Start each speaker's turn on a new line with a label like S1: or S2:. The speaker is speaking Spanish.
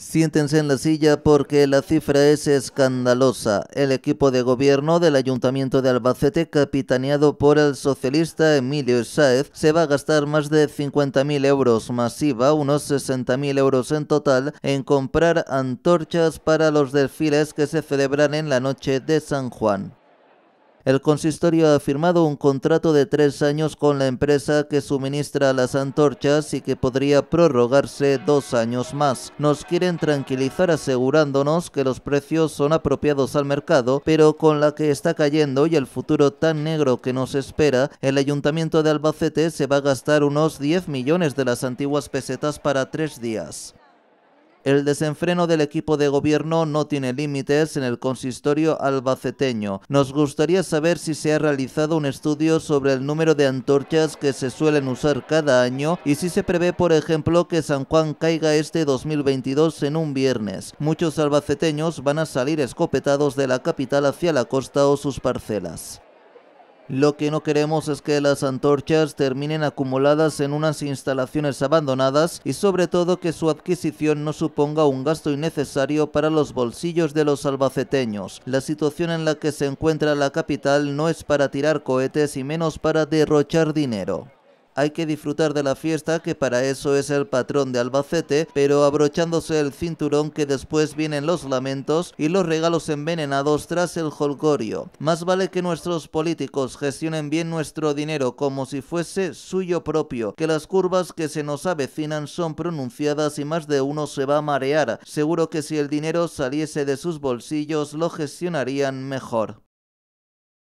S1: Siéntense en la silla porque la cifra es escandalosa. El equipo de gobierno del Ayuntamiento de Albacete, capitaneado por el socialista Emilio Sáez, se va a gastar más de 50.000 euros masiva, unos 60.000 euros en total, en comprar antorchas para los desfiles que se celebran en la noche de San Juan. El consistorio ha firmado un contrato de tres años con la empresa que suministra las antorchas y que podría prorrogarse dos años más. Nos quieren tranquilizar asegurándonos que los precios son apropiados al mercado, pero con la que está cayendo y el futuro tan negro que nos espera, el ayuntamiento de Albacete se va a gastar unos 10 millones de las antiguas pesetas para tres días. El desenfreno del equipo de gobierno no tiene límites en el consistorio albaceteño. Nos gustaría saber si se ha realizado un estudio sobre el número de antorchas que se suelen usar cada año y si se prevé, por ejemplo, que San Juan caiga este 2022 en un viernes. Muchos albaceteños van a salir escopetados de la capital hacia la costa o sus parcelas. Lo que no queremos es que las antorchas terminen acumuladas en unas instalaciones abandonadas y sobre todo que su adquisición no suponga un gasto innecesario para los bolsillos de los albaceteños. La situación en la que se encuentra la capital no es para tirar cohetes y menos para derrochar dinero hay que disfrutar de la fiesta que para eso es el patrón de Albacete, pero abrochándose el cinturón que después vienen los lamentos y los regalos envenenados tras el holgorio. Más vale que nuestros políticos gestionen bien nuestro dinero como si fuese suyo propio, que las curvas que se nos avecinan son pronunciadas y más de uno se va a marear. Seguro que si el dinero saliese de sus bolsillos lo gestionarían mejor.